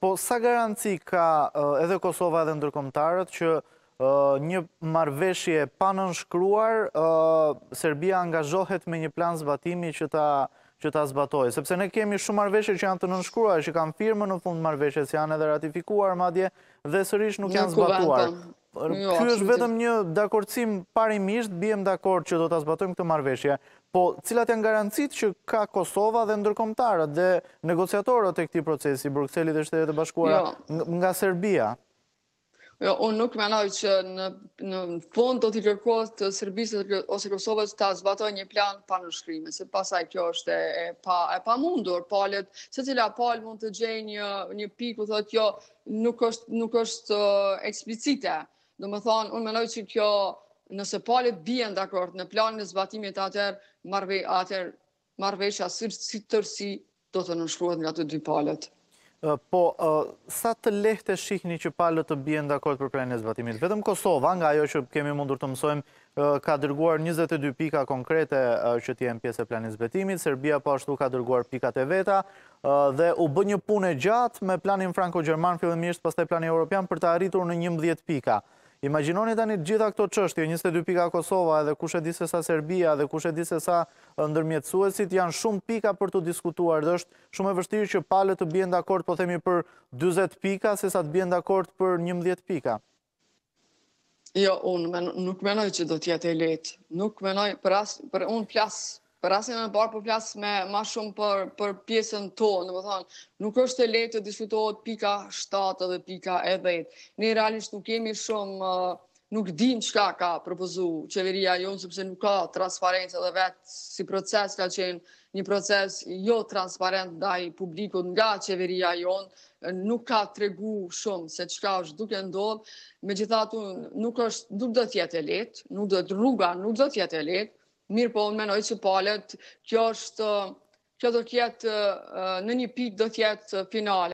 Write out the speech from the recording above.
Po, sa garanci ka edhe Kosova edhe ndërkomtarët që një marveshje panën shkruar, Serbia angazhohet me një plan zbatimi që ta që ta zbatoj, sepse ne kemi shumë marveshje që janë të nënshkrua, që kanë firme në fund marveshje që janë edhe ratifikuar, madje dhe sërish nuk janë zbatuar. Kjo është vetëm një dakorëcim parimisht, bijem dakorë që do të zbatojmë këtë marveshje, po cilat janë garancit që ka Kosova dhe ndërkomtarët dhe negociatorët e këti procesi, Bruxelli dhe shtetet e bashkuara jo. nga Serbia? Jo, unë nuk menoj që në fond do t'i kërkohet të Serbisë ose Kosovës të zbatoj një plan pa nëshkrimi, se pasaj kjo është e pa mundur, palet, se cila pal mund të gjenjë një pikë, thot jo, nuk është uh, eksplicite. Do më thonë, unë menoj që kjo nëse palët bjen dhe akord në plan në zbatimit atër, marve, atër marvesha si tërsi do të nëshruat nga të dy palët. Po, sa të lehte shikni që palët të bjen dhe akord për plan në zbatimit? Vetëm Kosova, nga ajo që kemi mundur të mësojmë, ka dërguar 22 pika konkrete që t'je në pjesë e plan në zbatimit, Serbia po ashtu ka dërguar pikat e veta, dhe u bë një punë e gjatë me planin Franko-Gjerman, fillimisht, pastaj pas të planin Europian, për të arritur në 11 pika. Imaginoni tani gjitha këto qështje, 22 pika Kosova, edhe kushe disë sa Serbia, edhe kushe disë sa ndërmjetësuesit, janë shumë pika për të diskutuar, dhe është shumë e vështirë që pale të bjën dhe akord, po themi për 20 pika, se sa të bjën dhe akord për 11 pika. Jo, unë nuk menoj që do tjetë e letë. Nuk menoj, për unë flasë për rastin e parë po flas me më shumë për për pjesën tonë, domethënë, nuk është e lehtë të diskutohet pika 7 dhe pika e 10. Ne realisht nuk kemi shumë uh, nuk dim çka ka propozuar qeveria jonë sepse nuk ka transparencë edhe vetë si proces ka qenë një proces jo transparent ndaj publikut nga qeveria jonë, nuk ka tregu shumë se çka është duke ndodhur. Megjithatë nuk është nuk do të jetë lehtë, nuk do të rruga, nuk do të jetë lehtë, Mirë po, unë menoj që palet, kjo është, kjo do tjetë, në një pikë do tjetë finale.